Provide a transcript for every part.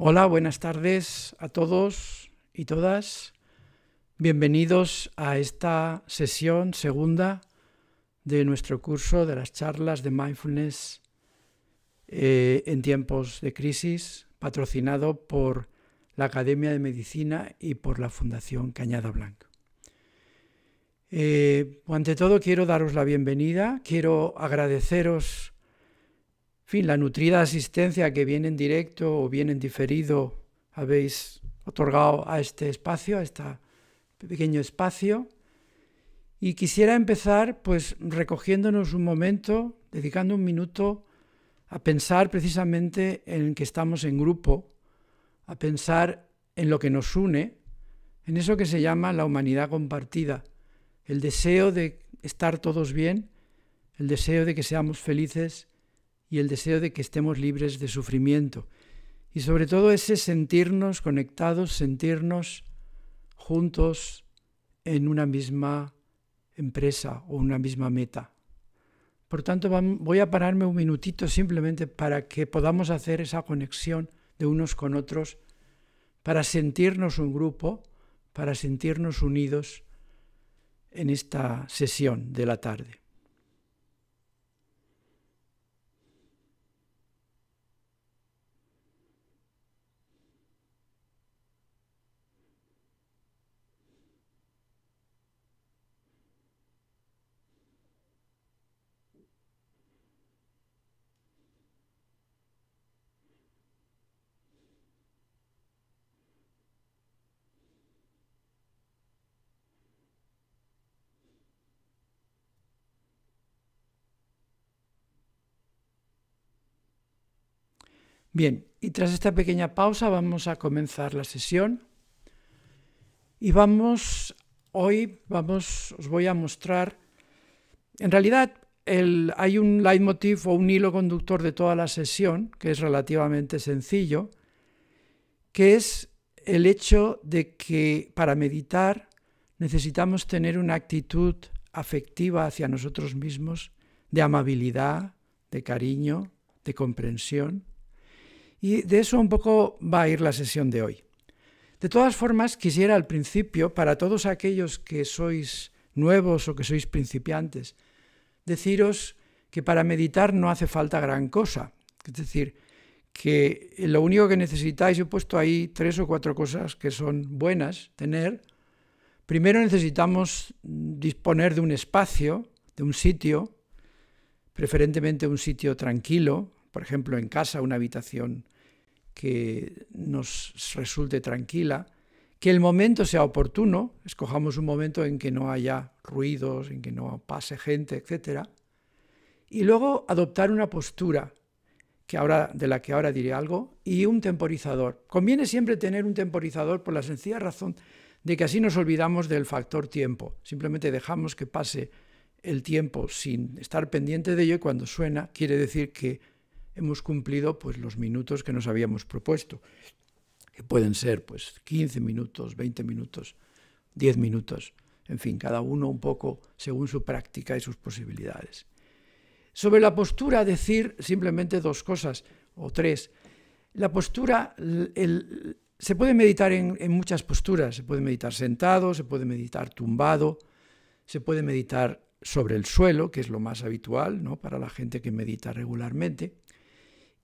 Hola, buenas tardes a todos y todas. Bienvenidos a esta sesión segunda de nuestro curso de las charlas de mindfulness eh, en tiempos de crisis, patrocinado por la Academia de Medicina y por la Fundación Cañada Blanca. Eh, ante todo, quiero daros la bienvenida, quiero agradeceros fin, la nutrida asistencia que viene en directo o bien en diferido habéis otorgado a este espacio, a este pequeño espacio. Y quisiera empezar pues recogiéndonos un momento, dedicando un minuto a pensar precisamente en que estamos en grupo, a pensar en lo que nos une, en eso que se llama la humanidad compartida, el deseo de estar todos bien, el deseo de que seamos felices y el deseo de que estemos libres de sufrimiento. Y sobre todo ese sentirnos conectados, sentirnos juntos en una misma empresa o una misma meta. Por tanto, voy a pararme un minutito simplemente para que podamos hacer esa conexión de unos con otros, para sentirnos un grupo, para sentirnos unidos en esta sesión de la tarde. Bien, y tras esta pequeña pausa vamos a comenzar la sesión y vamos, hoy vamos, os voy a mostrar, en realidad hay un leitmotiv o un hilo conductor de toda la sesión, que es relativamente sencillo, que es el hecho de que para meditar necesitamos tener una actitud afectiva hacia nosotros mismos, de amabilidad, de cariño, de comprensión y de eso un poco va a ir la sesión de hoy. De todas formas, quisiera al principio, para todos aquellos que sois nuevos o que sois principiantes, deciros que para meditar no hace falta gran cosa. Es decir, que lo único que necesitáis, yo he puesto ahí tres o cuatro cosas que son buenas tener. Primero necesitamos disponer de un espacio, de un sitio, preferentemente un sitio tranquilo, por ejemplo, en casa, una habitación que nos resulte tranquila, que el momento sea oportuno, escojamos un momento en que no haya ruidos, en que no pase gente, etc. Y luego adoptar una postura que ahora, de la que ahora diré algo, y un temporizador. Conviene siempre tener un temporizador por la sencilla razón de que así nos olvidamos del factor tiempo. Simplemente dejamos que pase el tiempo sin estar pendiente de ello y cuando suena quiere decir que hemos cumplido pues, los minutos que nos habíamos propuesto, que pueden ser pues, 15 minutos, 20 minutos, 10 minutos, en fin, cada uno un poco según su práctica y sus posibilidades. Sobre la postura, decir simplemente dos cosas o tres. La postura, se puede meditar en, en, muchas posturas. Se puede meditar sentado, se puede meditar tumbado, se puede meditar sobre el suelo, que es lo más habitual ¿no? para la gente que medita regularmente.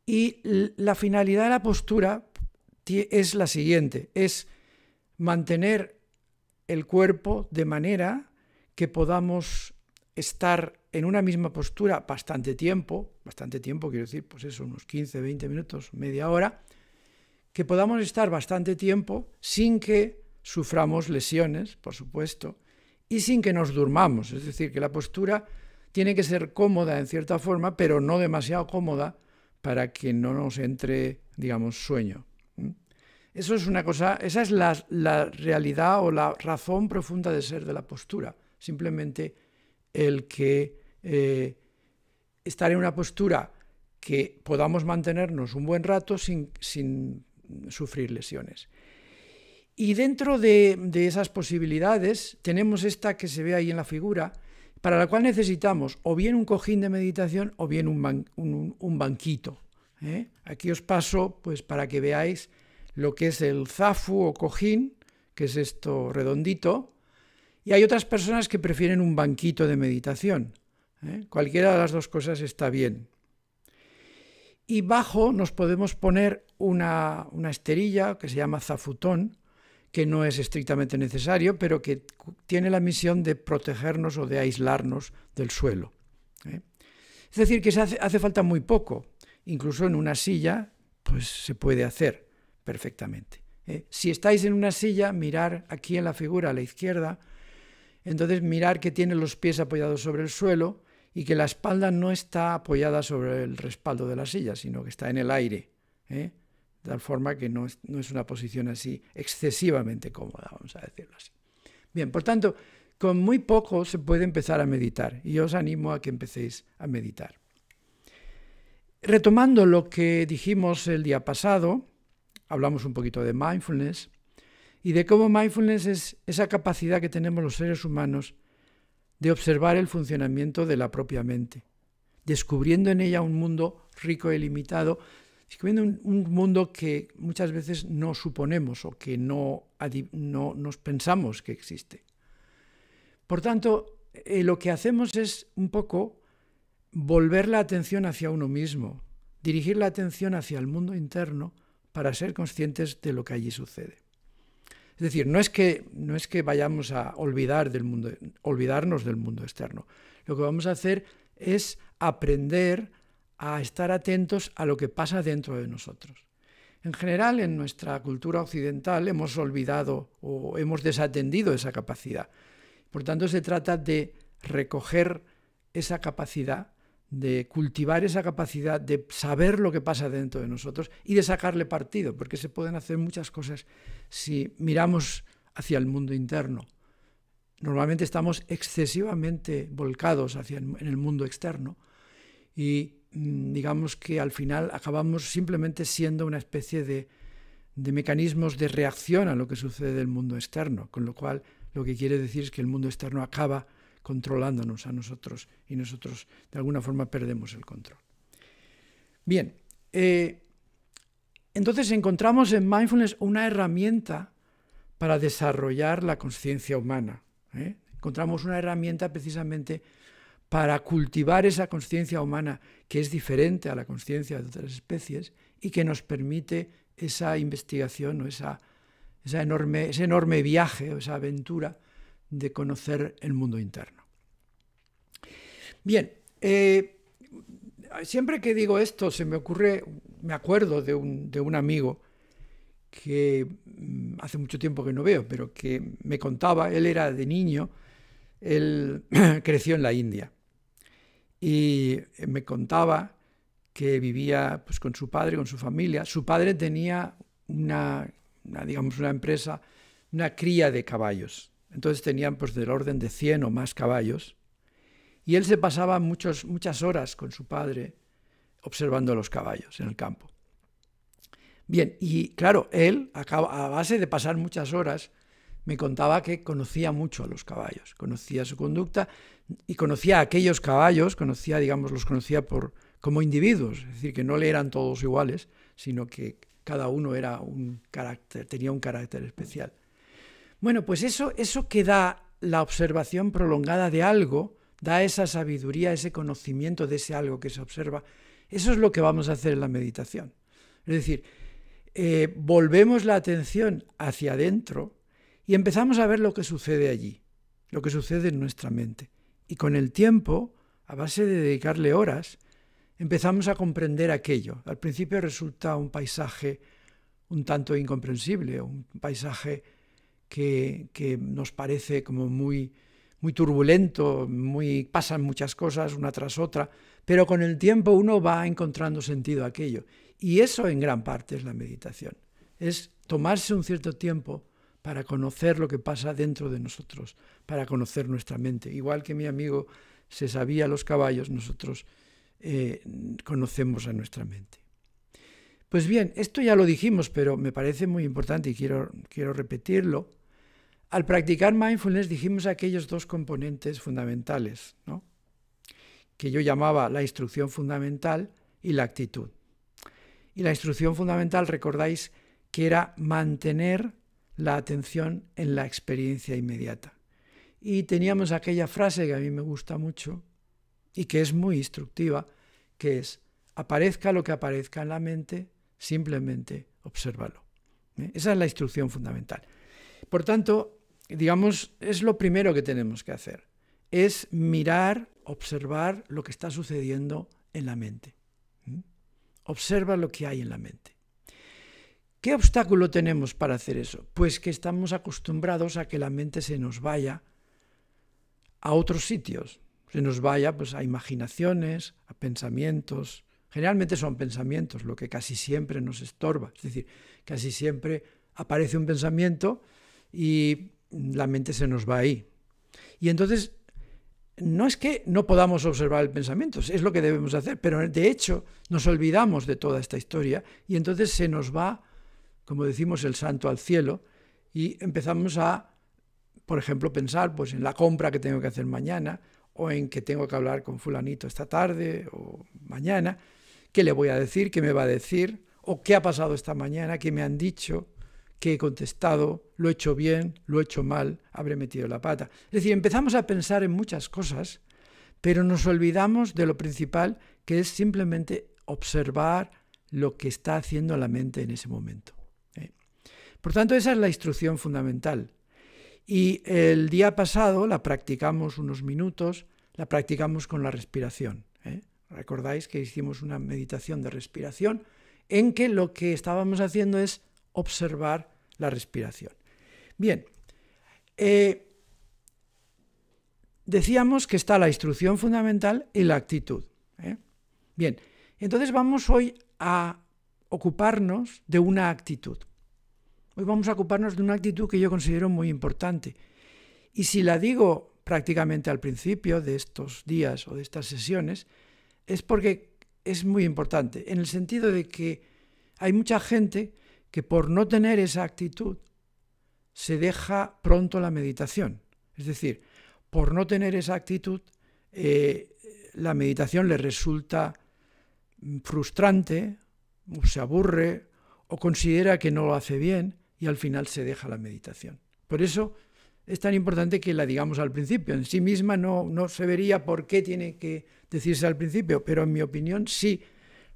Y la finalidad de la postura es la siguiente, es mantener el cuerpo de manera que podamos estar en una misma postura bastante tiempo, bastante tiempo quiero decir, pues eso, unos 15, 20 minutos, media hora, que podamos estar bastante tiempo sin que suframos lesiones, por supuesto, y sin que nos durmamos, es decir, que la postura tiene que ser cómoda en cierta forma, pero no demasiado cómoda, para que no nos entre, digamos, sueño. Eso es una cosa, esa es la, realidad o la razón profunda de ser de la postura. Simplemente el que eh, estar en una postura que podamos mantenernos un buen rato sin, sufrir lesiones. Y dentro de, de, esas posibilidades tenemos esta que se ve ahí en la figura, para la cual necesitamos o bien un cojín de meditación o bien un, banquito. ¿eh? Aquí os paso pues, para que veáis lo que es el zafu o cojín, que es esto redondito, y hay otras personas que prefieren un banquito de meditación. ¿eh? Cualquiera de las dos cosas está bien. Y bajo nos podemos poner una, una esterilla que se llama zafutón, que no es estrictamente necesario, pero que tiene la misión de protegernos o de aislarnos del suelo. ¿eh? Es decir, que se hace, falta muy poco. Incluso en una silla, pues se puede hacer perfectamente. ¿eh? si estáis en una silla, mirar aquí en la figura a la izquierda, entonces mirar que tiene los pies apoyados sobre el suelo y que la espalda no está apoyada sobre el respaldo de la silla, sino que está en el aire. ¿eh? de tal forma que no es, una posición así excesivamente cómoda, vamos a decirlo así. Bien, por tanto, con muy poco se puede empezar a meditar y os animo a que empecéis a meditar. Retomando lo que dijimos el día pasado, hablamos un poquito de mindfulness y de cómo mindfulness es esa capacidad que tenemos los seres humanos de observar el funcionamiento de la propia mente, descubriendo en ella un mundo rico y limitado Siguiendo un, mundo que muchas veces no suponemos o que no, no nos pensamos que existe. Por tanto, eh, lo que hacemos es un poco volver la atención hacia uno mismo, dirigir la atención hacia el mundo interno para ser conscientes de lo que allí sucede. Es decir, no es que, no es que vayamos a olvidar del mundo, olvidarnos del mundo externo. Lo que vamos a hacer es aprender a estar atentos a lo que pasa dentro de nosotros. En general, en nuestra cultura occidental hemos olvidado o hemos desatendido esa capacidad. Por tanto, se trata de recoger esa capacidad, de cultivar esa capacidad, de saber lo que pasa dentro de nosotros y de sacarle partido, porque se pueden hacer muchas cosas si miramos hacia el mundo interno. Normalmente estamos excesivamente volcados hacia en el mundo externo y Mm, digamos que al final acabamos simplemente siendo una especie de, mecanismos de reacción a lo que sucede del mundo externo, con lo cual lo que quiere decir es que el mundo externo acaba controlándonos a nosotros y nosotros de alguna forma perdemos el control. Bien, eh, entonces encontramos en mindfulness una herramienta para desarrollar la conciencia humana. ¿eh? Encontramos una herramienta precisamente para cultivar esa conciencia humana que es diferente a la conciencia de otras especies y que nos permite esa investigación o esa, enorme, ese enorme viaje o esa aventura de conocer el mundo interno. Bien, eh, siempre que digo esto se me ocurre, me acuerdo de un, de un amigo que mm, hace mucho tiempo que no veo, pero que me contaba, él era de niño, él creció en la India y me contaba que vivía pues, con su padre, con su familia. Su padre tenía una, digamos, una empresa, una cría de caballos. Entonces tenían pues, del orden de 100 o más caballos. Y él se pasaba muchas horas con su padre observando los caballos en el campo. Bien, y claro, él, a base de pasar muchas horas me contaba que conocía mucho a los caballos, conocía su conducta y conocía a aquellos caballos, conocía, digamos, los conocía por, como individuos, es decir, que no le eran todos iguales, sino que cada uno era un carácter, tenía un carácter especial. Bueno, pues eso, eso que da la observación prolongada de algo, da esa sabiduría, ese conocimiento de ese algo que se observa, eso es lo que vamos a hacer en la meditación. Es decir, eh, volvemos la atención hacia adentro, y empezamos a ver lo que sucede allí, lo que sucede en nuestra mente. Y con el tiempo, a base de dedicarle horas, empezamos a comprender aquello. Al principio resulta un paisaje un tanto incomprensible, un paisaje que, nos parece como muy, muy turbulento, muy, pasan muchas cosas una tras otra, pero con el tiempo uno va encontrando sentido a aquello. Y eso en gran parte es la meditación, es tomarse un cierto tiempo para conocer lo que pasa dentro de nosotros, para conocer nuestra mente. Igual que mi amigo se sabía los caballos, nosotros eh, conocemos a nuestra mente. Pues bien, esto ya lo dijimos, pero me parece muy importante y quiero, quiero repetirlo. Al practicar mindfulness dijimos aquellos dos componentes fundamentales, que yo llamaba la instrucción fundamental y la actitud. Y la instrucción fundamental, recordáis, que era mantener la atención en la experiencia inmediata. Y teníamos aquella frase que a mí me gusta mucho y que es muy instructiva, que es, aparezca lo que aparezca en la mente, simplemente obsérvalo. ¿eh? Esa es la instrucción fundamental. Por tanto, digamos, es lo primero que tenemos que hacer, es mirar, observar lo que está sucediendo en la mente. Observa lo que hay en la mente. ¿Qué obstáculo tenemos para hacer eso? Pues que estamos acostumbrados a que la mente se nos vaya a otros sitios, se nos vaya pues, a imaginaciones, a pensamientos. Generalmente son pensamientos lo que casi siempre nos estorba, es decir, casi siempre aparece un pensamiento y la mente se nos va ahí. Y entonces, no es que no podamos observar el pensamiento, es lo que debemos hacer, pero de hecho nos olvidamos de toda esta historia y entonces se nos va como decimos, el santo al cielo y empezamos a, por ejemplo, pensar pues, en la compra que tengo que hacer mañana o en que tengo que hablar con fulanito esta tarde o mañana, qué le voy a decir, qué me va a decir, o qué ha pasado esta mañana, qué me han dicho, qué he contestado, lo he hecho bien, lo he hecho mal, habré metido la pata. Es decir, empezamos a pensar en muchas cosas, pero nos olvidamos de lo principal, que es simplemente observar lo que está haciendo la mente en ese momento. Por tanto, esa es la instrucción fundamental. Y el día pasado la practicamos unos minutos, la practicamos con la respiración. ¿eh? Recordáis que hicimos una meditación de respiración en que lo que estábamos haciendo es observar la respiración. Bien, eh, decíamos que está la instrucción fundamental y la actitud. ¿eh? Bien, entonces vamos hoy a ocuparnos de una actitud. Hoy vamos a ocuparnos de una actitud que yo considero muy importante. Y si la digo prácticamente al principio de estos días o de estas sesiones, es porque es muy importante, en el sentido de que hay mucha gente que por no tener esa actitud se deja pronto la meditación. Es decir, por no tener esa actitud, eh, la meditación le resulta mm, frustrante, se aburre, o considera que no lo hace bien, y al final se deja la meditación. Por eso es tan importante que la digamos al principio. En sí misma no, se vería por qué tiene que decirse al principio, pero en mi opinión sí,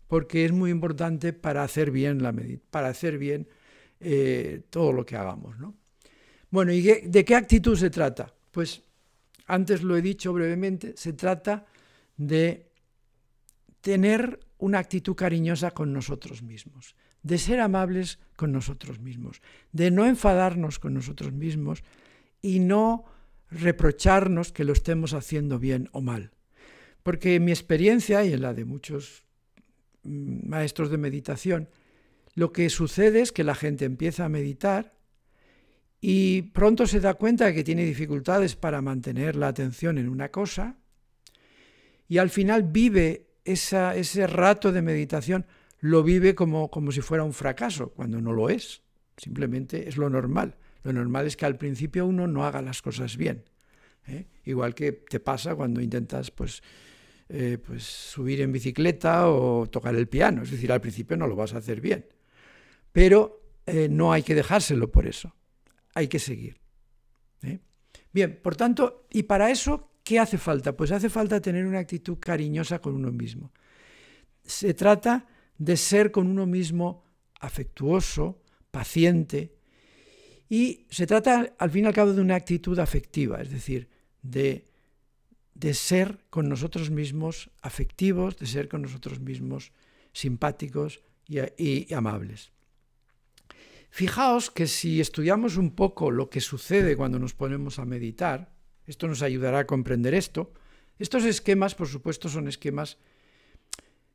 porque es muy importante para hacer bien, la para hacer bien eh, todo lo que hagamos. Bueno, ¿y de qué actitud se trata? Pues antes lo he dicho brevemente, se trata de tener una actitud cariñosa con nosotros mismos de ser amables con nosotros mismos, de no enfadarnos con nosotros mismos y no reprocharnos que lo estemos haciendo bien o mal. Porque en mi experiencia y en la de muchos mm, maestros de meditación, lo que sucede es que la gente empieza a meditar y pronto se da cuenta de que tiene dificultades para mantener la atención en una cosa y al final vive ese rato de meditación lo vive como, como si fuera un fracaso, cuando no lo es. Simplemente es lo normal. Lo normal es que al principio uno no haga las cosas bien. ¿eh? Igual que te pasa cuando intentas pues, eh, pues subir en bicicleta o tocar el piano. Es decir, al principio no lo vas a hacer bien. Pero eh, no hay que dejárselo por eso. Hay que seguir. Bien, por tanto, y para eso, ¿qué hace falta? Pues hace falta tener una actitud cariñosa con uno mismo. Se trata de ser con uno mismo afectuoso, paciente, y se trata al fin y al cabo de una actitud afectiva, es decir, de, ser con nosotros mismos afectivos, de ser con nosotros mismos simpáticos y, y amables. Fijaos que si estudiamos un poco lo que sucede cuando nos ponemos a meditar, esto nos ayudará a comprender esto. Estos esquemas, por supuesto, son esquemas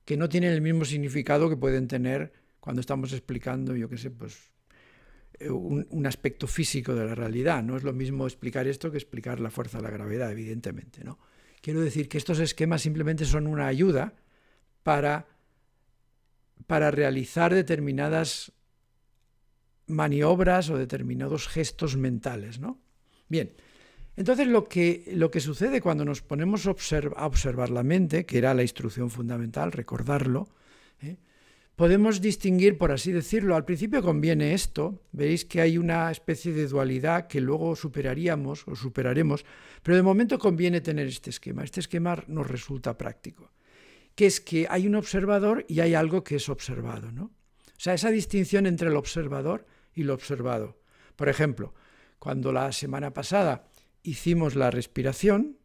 que no tienen el mismo significado que pueden tener cuando estamos explicando, yo qué sé, pues eh, un, aspecto físico de la realidad. No es lo mismo explicar esto que explicar la fuerza de la gravedad, evidentemente. ¿no? Quiero decir que estos esquemas simplemente son una ayuda para, para realizar determinadas maniobras o determinados gestos mentales. ¿no? Bien, entonces lo que, lo que sucede cuando nos ponemos a observar la mente, que era la instrucción fundamental, recordarlo, ¿eh? podemos distinguir, por así decirlo, al principio conviene esto, veréis que hay una especie de dualidad que luego superaríamos o superaremos, pero de momento conviene tener este esquema, este esquema nos resulta práctico, que es que hay un observador y hay algo que es observado, ¿no? O sea, esa distinción entre el observador y lo observado. Por ejemplo, cuando la semana pasada hicimos la respiración,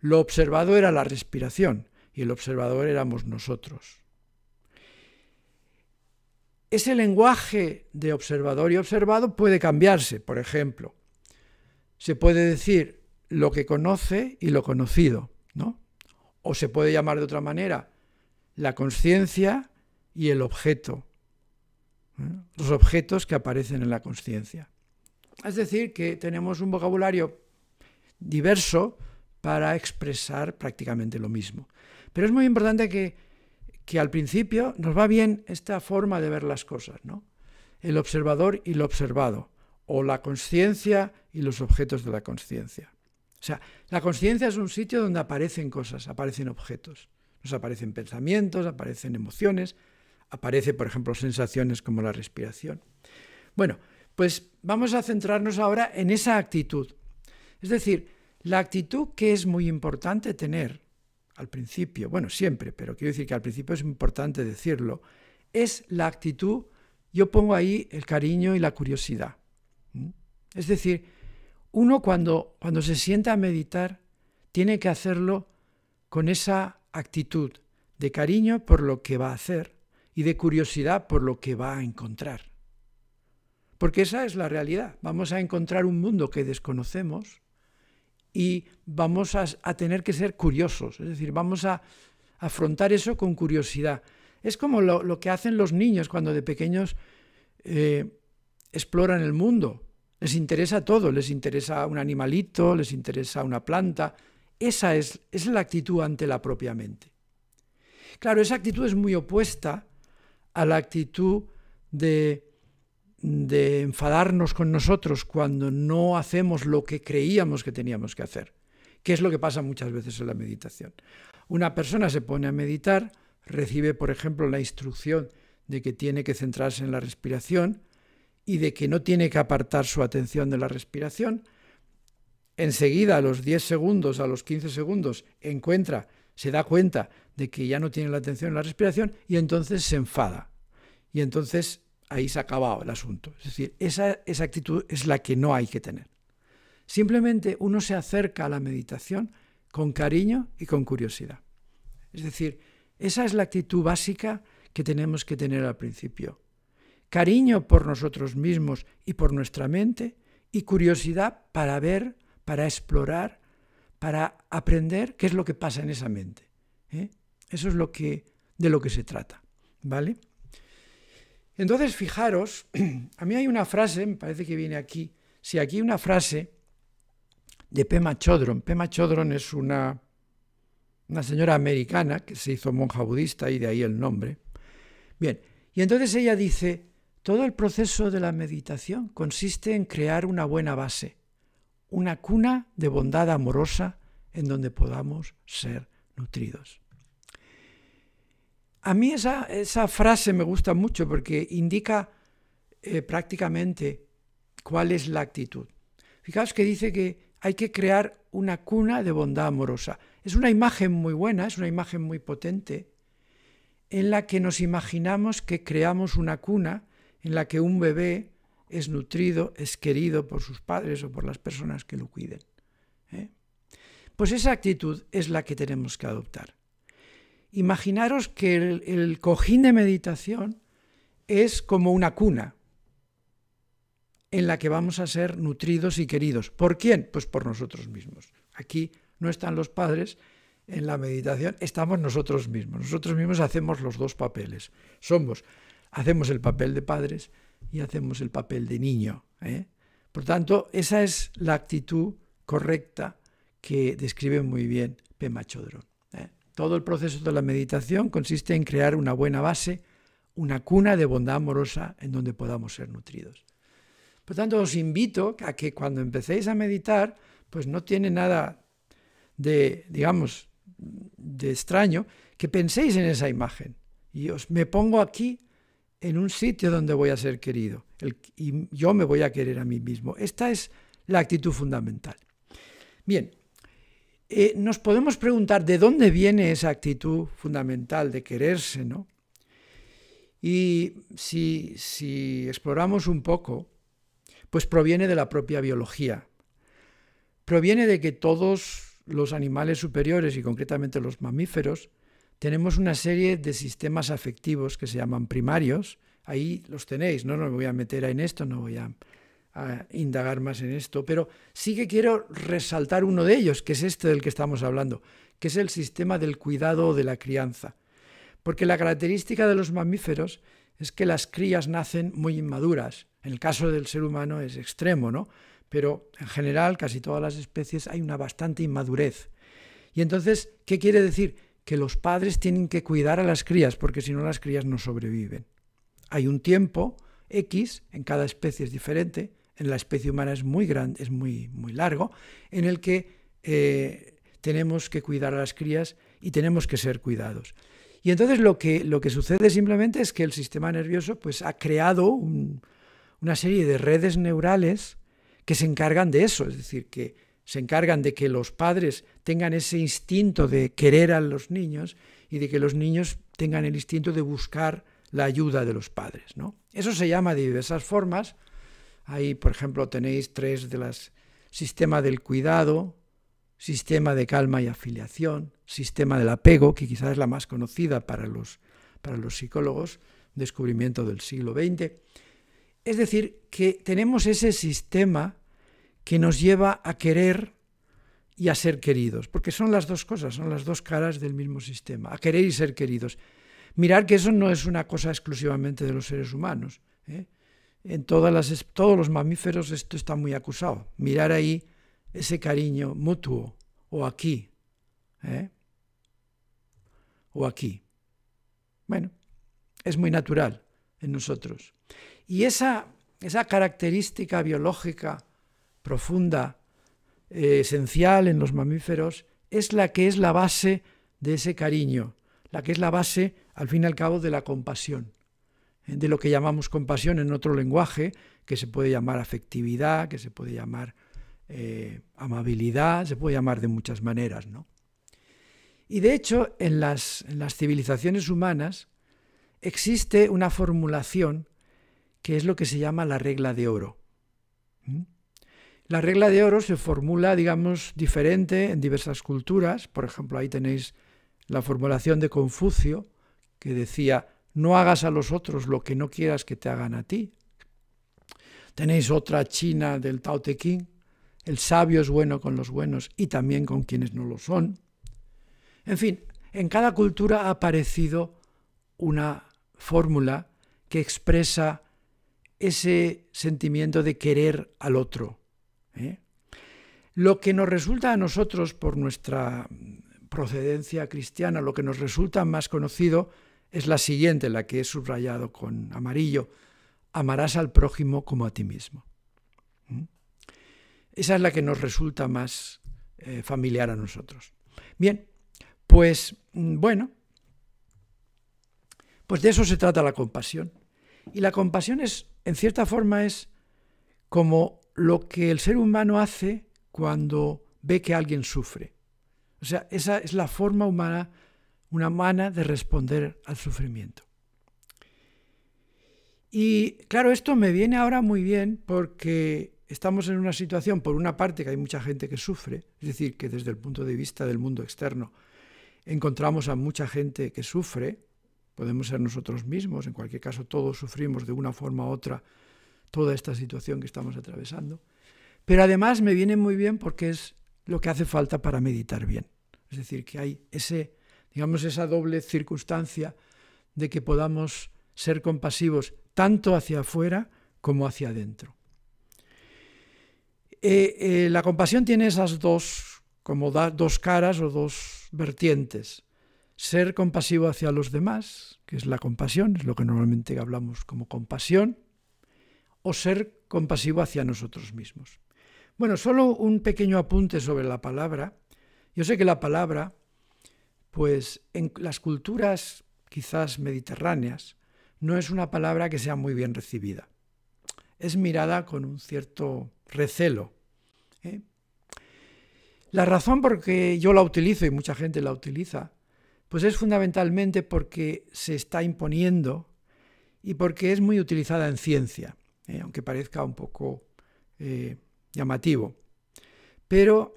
lo observado era la respiración y el observador éramos nosotros. Ese lenguaje de observador y observado puede cambiarse, por ejemplo. Se puede decir lo que conoce y lo conocido, ¿no? O se puede llamar de otra manera la conciencia y el objeto, ¿eh? los objetos que aparecen en la conciencia. Es decir, que tenemos un vocabulario diverso para expresar prácticamente lo mismo. Pero es muy importante que, al principio nos va bien esta forma de ver las cosas, ¿no? El observador y lo observado, o la conciencia y los objetos de la conciencia. O sea, la conciencia es un sitio donde aparecen cosas, aparecen objetos, nos aparecen pensamientos, aparecen emociones, aparece, por ejemplo, sensaciones como la respiración. Bueno, pues vamos a centrarnos ahora en esa actitud, es decir, la actitud que es muy importante tener al principio, bueno, siempre, pero quiero decir que al principio es importante decirlo, es la actitud, yo pongo ahí el cariño y la curiosidad. Es decir, uno cuando, cuando se sienta a meditar tiene que hacerlo con esa actitud de cariño por lo que va a hacer y de curiosidad por lo que va a encontrar. Porque esa es la realidad. Vamos a encontrar un mundo que desconocemos y vamos a, tener que ser curiosos, es decir, vamos a afrontar eso con curiosidad. Es como lo, que hacen los niños cuando de pequeños eh, exploran el mundo. Les interesa todo, les interesa un animalito, les interesa una planta. Esa es, es la actitud ante la propia mente. Claro, esa actitud es muy opuesta a la actitud de de enfadarnos con nosotros cuando no hacemos lo que creíamos que teníamos que hacer, qué es lo que pasa muchas veces en la meditación. Una persona se pone a meditar, recibe, por ejemplo, la instrucción de que tiene que centrarse en la respiración y de que no tiene que apartar su atención de la respiración. Enseguida, a los 10 segundos, a los 15 segundos, encuentra, se da cuenta de que ya no tiene la atención en la respiración y entonces se enfada. Y entonces ahí se ha acabado el asunto. Es decir, esa, actitud es la que no hay que tener. Simplemente uno se acerca a la meditación con cariño y con curiosidad. Es decir, esa es la actitud básica que tenemos que tener al principio. Cariño por nosotros mismos y por nuestra mente y curiosidad para ver, para explorar, para aprender qué es lo que pasa en esa mente. ¿eh? Eso es lo que, de lo que se trata. ¿Vale? Entonces, fijaros, a mí hay una frase, me parece que viene aquí, si sí, aquí hay una frase de Pema Chodron. Pema Chodron es una, una señora americana que se hizo monja budista y de ahí el nombre. Bien, y entonces ella dice, todo el proceso de la meditación consiste en crear una buena base, una cuna de bondad amorosa en donde podamos ser nutridos. A mí esa, frase me gusta mucho porque indica eh, prácticamente cuál es la actitud. Fijaos que dice que hay que crear una cuna de bondad amorosa. Es una imagen muy buena, es una imagen muy potente, en la que nos imaginamos que creamos una cuna en la que un bebé es nutrido, es querido por sus padres o por las personas que lo cuiden. ¿eh? Pues esa actitud es la que tenemos que adoptar. Imaginaros que el, cojín de meditación es como una cuna en la que vamos a ser nutridos y queridos. ¿Por quién? Pues por nosotros mismos. Aquí no están los padres, en la meditación estamos nosotros mismos. Nosotros mismos hacemos los dos papeles. Somos, hacemos el papel de padres y hacemos el papel de niño. ¿eh? Por tanto, esa es la actitud correcta que describe muy bien Pema Chodron. Todo el proceso de la meditación consiste en crear una buena base, una cuna de bondad amorosa en donde podamos ser nutridos. Por tanto, os invito a que cuando empecéis a meditar, pues no tiene nada de, digamos, de extraño que penséis en esa imagen. Y os me pongo aquí en un sitio donde voy a ser querido. y yo me voy a querer a mí mismo. Esta es la actitud fundamental. Bien, eh, nos podemos preguntar de dónde viene esa actitud fundamental de quererse, ¿no? Y si, exploramos un poco, pues proviene de la propia biología. Proviene de que todos los animales superiores y concretamente los mamíferos tenemos una serie de sistemas afectivos que se llaman primarios. Ahí los tenéis, no, no me voy a meter en esto, no voy a a indagar más en esto, pero sí que quiero resaltar uno de ellos, que es este del que estamos hablando, que es el sistema del cuidado de la crianza. Porque la característica de los mamíferos es que las crías nacen muy inmaduras. En el caso del ser humano es extremo, ¿no? Pero en general, casi todas las especies hay una bastante inmadurez. Y entonces, ¿qué quiere decir? Que los padres tienen que cuidar a las crías, porque si no las crías no sobreviven. Hay un tiempo X, en cada especie es diferente, en la especie humana es muy grande, es muy, muy largo, en el que eh, tenemos que cuidar a las crías y tenemos que ser cuidados. Y entonces lo que, sucede simplemente es que el sistema nervioso pues, ha creado una serie de redes neurales que se encargan de eso, es decir, que se encargan de que los padres tengan ese instinto de querer a los niños y de que los niños tengan el instinto de buscar la ayuda de los padres. ¿no? Eso se llama de diversas formas, Ahí, por ejemplo, tenéis tres de las sistema del cuidado, sistema de calma y afiliación, sistema del apego, que quizás es la más conocida para los, para los psicólogos, descubrimiento del siglo XX. Es decir, que tenemos ese sistema que nos lleva a querer y a ser queridos, porque son las dos cosas, son las dos caras del mismo sistema, a querer y ser queridos. Mirar que eso no es una cosa exclusivamente de los seres humanos. ¿eh? en todas las, todos los mamíferos esto está muy acusado. Mirar ahí ese cariño mutuo, o aquí, ¿eh? o aquí. Bueno, es muy natural en nosotros. Y esa, esa característica biológica profunda, eh, esencial en los mamíferos, es la que es la base de ese cariño, la que es la base, al fin y al cabo, de la compasión. Eh, de lo que llamamos compasión en otro lenguaje, que se puede llamar afectividad, que se puede llamar eh, amabilidad, se puede llamar de muchas maneras. ¿no? Y de hecho, en las, civilizaciones humanas existe una formulación que es lo que se llama la regla de oro. La regla de oro se formula, digamos, diferente en diversas culturas. Por ejemplo, ahí tenéis la formulación de Confucio, que decía, no hagas a los otros lo que no quieras que te hagan a ti. Tenéis otra China del Tao Te El sabio es bueno con los buenos y también con quienes no lo son. En fin, en cada cultura ha aparecido una fórmula que expresa ese sentimiento de querer al otro. ¿eh? Lo que nos resulta a nosotros por nuestra procedencia cristiana, lo que nos resulta más conocido, es la siguiente, la que he subrayado con amarillo. Amarás al prójimo como a ti mismo. ¿Mm? Esa es la que nos resulta más eh, familiar a nosotros. Bien, pues mm, bueno, pues de eso se trata la compasión. Y la compasión es, en cierta forma, es como lo que el ser humano hace cuando ve que alguien sufre. O sea, esa es la forma humana una mana de responder al sufrimiento. Y claro, esto me viene ahora muy bien porque estamos en una situación, por una parte, que hay mucha gente que sufre, es decir, que desde el punto de vista del mundo externo encontramos a mucha gente que sufre, podemos ser nosotros mismos, en cualquier caso todos sufrimos de una forma u otra toda esta situación que estamos atravesando, pero además me viene muy bien porque es lo que hace falta para meditar bien, es decir, que hay ese digamos, esa doble circunstancia de que podamos ser compasivos tanto hacia afuera como hacia adentro. Eh, eh, la compasión tiene esas dos, como dos caras o dos vertientes. Ser compasivo hacia los demás, que es la compasión, es lo que normalmente hablamos como compasión, o ser compasivo hacia nosotros mismos. Bueno, solo un pequeño apunte sobre la palabra. Yo sé que la palabra pues en las culturas quizás mediterráneas no es una palabra que sea muy bien recibida. Es mirada con un cierto recelo. ¿eh? La razón por que yo la utilizo y mucha gente la utiliza, pues es fundamentalmente porque se está imponiendo y porque es muy utilizada en ciencia, ¿eh? aunque parezca un poco eh, llamativo. Pero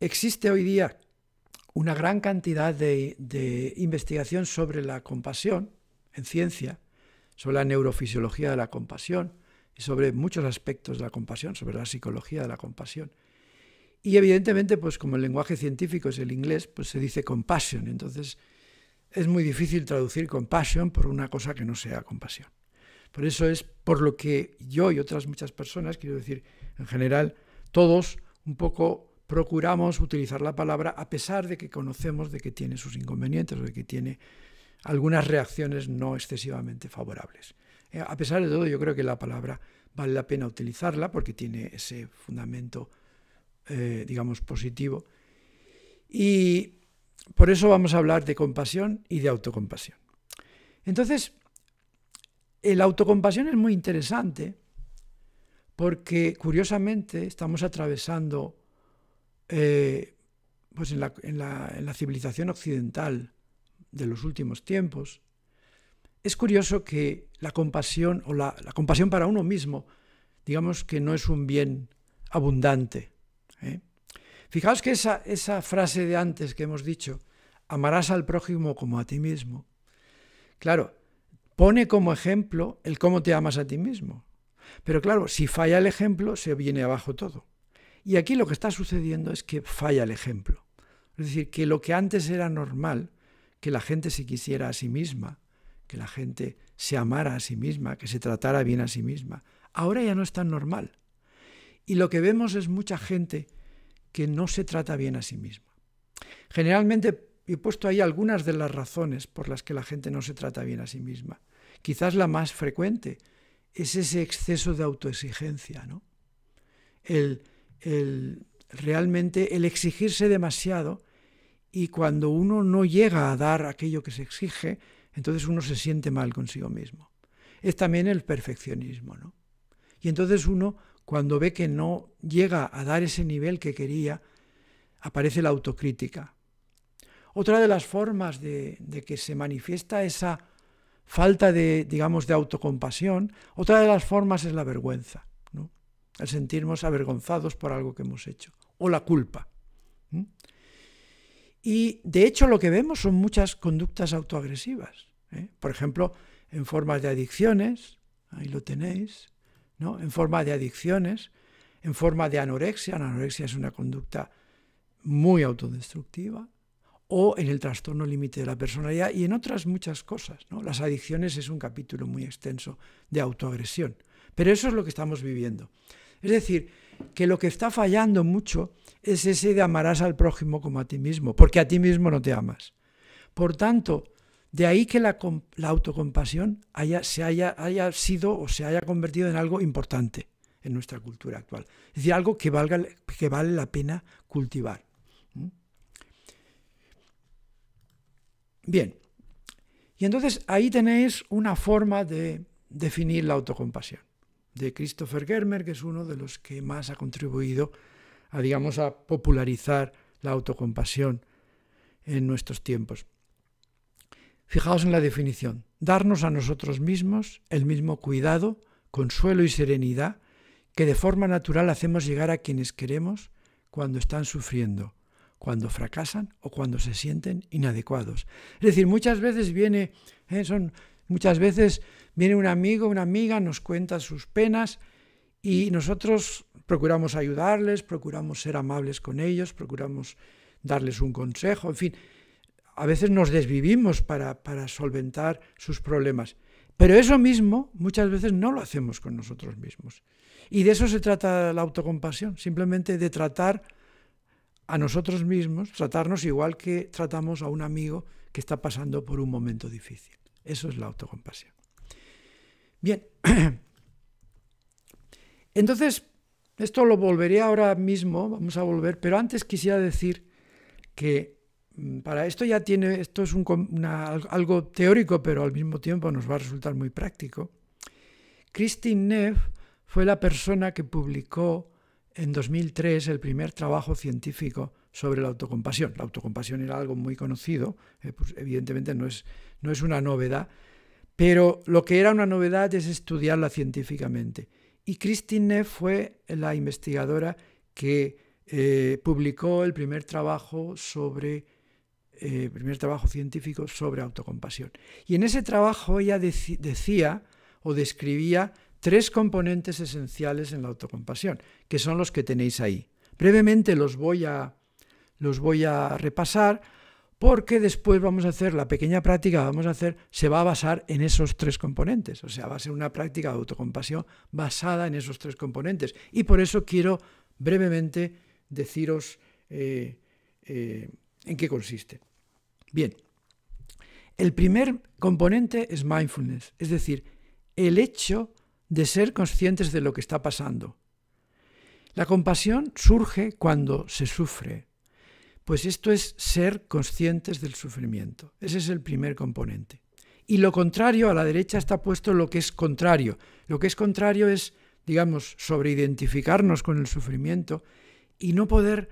existe hoy día una gran cantidad de, investigación sobre la compasión en ciencia, sobre la neurofisiología de la compasión y sobre muchos aspectos de la compasión, sobre la psicología de la compasión. Y evidentemente, pues como el lenguaje científico es el inglés, pues se dice compassion. Entonces es muy difícil traducir compassion por una cosa que no sea compasión. Por eso es por lo que yo y otras muchas personas, quiero decir, en general, todos un poco procuramos utilizar la palabra a pesar de que conocemos de que tiene sus inconvenientes o de que tiene algunas reacciones no excesivamente favorables. Eh, a pesar de todo, yo creo que la palabra vale la pena utilizarla porque tiene ese fundamento, eh, digamos, positivo. Y por eso vamos a hablar de compasión y de autocompasión. Entonces, el autocompasión es muy interesante porque curiosamente estamos atravesando eh, pues en la, civilización occidental de los últimos tiempos, es curioso que la compasión o la, compasión para uno mismo, digamos que no es un bien abundante. ¿eh? Fijaos que esa, frase de antes que hemos dicho, amarás al prójimo como a ti mismo, claro, pone como ejemplo el cómo te amas a ti mismo. Pero claro, si falla el ejemplo, se viene abajo todo. Y aquí lo que está sucediendo es que falla el ejemplo. Es decir, que lo que antes era normal, que la gente se quisiera a sí misma, que la gente se amara a sí misma, que se tratara bien a sí misma, ahora ya no es tan normal. Y lo que vemos es mucha gente que no se trata bien a sí misma. Generalmente he puesto ahí algunas de las razones por las que la gente no se trata bien a sí misma. Quizás la más frecuente es ese exceso de autoexigencia, ¿no? El el, realmente el exigirse demasiado y cuando uno no llega a dar aquello que se exige, entonces uno se siente mal consigo mismo. Es también el perfeccionismo, ¿no? Y entonces uno, cuando ve que no llega a dar ese nivel que quería, aparece la autocrítica. Otra de las formas de, de que se manifiesta esa falta de, digamos, de autocompasión, otra de las formas es la vergüenza al sentirnos avergonzados por algo que hemos hecho, o la culpa. Y de hecho lo que vemos son muchas conductas autoagresivas. ¿eh? Por ejemplo, en forma de adicciones, ahí lo tenéis, ¿no? en forma de adicciones, en forma de anorexia, la anorexia es una conducta muy autodestructiva, o en el trastorno límite de la personalidad y en otras muchas cosas. ¿no? Las adicciones es un capítulo muy extenso de autoagresión, pero eso es lo que estamos viviendo. Es decir, que lo que está fallando mucho es ese de amarás al prójimo como a ti mismo, porque a ti mismo no te amas. Por tanto, de ahí que la, autocompasión haya, se haya, haya sido o se haya convertido en algo importante en nuestra cultura actual. Es decir, algo que, valga, que vale la pena cultivar. Bien, y entonces ahí tenéis una forma de definir la autocompasión de Christopher Germer, que es uno de los que más ha contribuido a, digamos, a popularizar la autocompasión en nuestros tiempos. Fijaos en la definición, darnos a nosotros mismos el mismo cuidado, consuelo y serenidad que de forma natural hacemos llegar a quienes queremos cuando están sufriendo, cuando fracasan o cuando se sienten inadecuados. Es decir, muchas veces viene, ¿eh? son muchas veces Viene un amigo, una amiga, nos cuenta sus penas y nosotros procuramos ayudarles, procuramos ser amables con ellos, procuramos darles un consejo, en fin, a veces nos desvivimos para, solventar sus problemas. Pero eso mismo muchas veces no lo hacemos con nosotros mismos. Y de eso se trata la autocompasión, simplemente de tratar a nosotros mismos, tratarnos igual que tratamos a un amigo que está pasando por un momento difícil. Eso es la autocompasión. Bien. Entonces, esto lo volveré ahora mismo, vamos a volver, pero antes quisiera decir que mm, para esto ya tiene, esto es algo teórico, pero al mismo tiempo nos va a resultar muy práctico. Christine Neff fue la persona que publicó en 2003 el primer trabajo científico sobre la autocompasión. La autocompasión era algo muy conocido, eh, pues evidentemente no es, no es una novedad, pero lo que era una novedad es estudiarla científicamente. Y Christine Neff fue la investigadora que eh, publicó el primer trabajo sobre eh, primer trabajo científico sobre autocompasión. Y en ese trabajo ella decía o describía tres componentes esenciales en la autocompasión, que son los que tenéis ahí. Brevemente los voy los voy a repasar porque después vamos a hacer la pequeña práctica, vamos a hacer, se va a basar en esos tres componentes, o sea, va a ser una práctica de autocompasión basada en esos tres componentes. Y por eso quiero brevemente deciros eh, eh, en qué consiste. Bien, el primer componente es mindfulness, es decir, el hecho de ser conscientes de lo que está pasando. La compasión surge cuando se sufre, pues esto es ser conscientes del sufrimiento. Ese es el primer componente. Y lo contrario, a la derecha está puesto lo que es contrario. Lo que es contrario es, digamos, sobreidentificarnos con el sufrimiento y no poder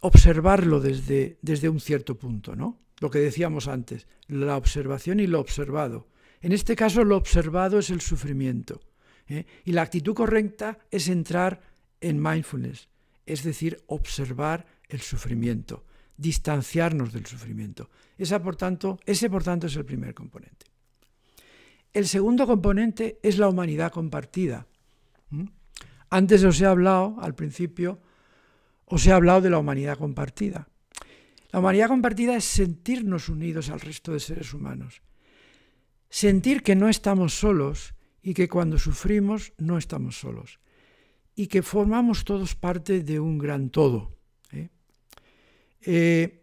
observarlo desde, desde un cierto punto, ¿no? Lo que decíamos antes, la observación y lo observado. En este caso, lo observado es el sufrimiento. ¿eh? Y la actitud correcta es entrar en mindfulness, es decir, observar el sufrimiento, distanciarnos del sufrimiento. por tanto, ese, por tanto, es el primer componente. El segundo componente es la humanidad compartida. ¿Mm? Antes os he hablado, al principio, os he hablado de la humanidad compartida. La humanidad compartida es sentirnos unidos al resto de seres humanos. Sentir que no estamos solos y que cuando sufrimos no estamos solos. Y que formamos todos parte de un gran todo. Eh,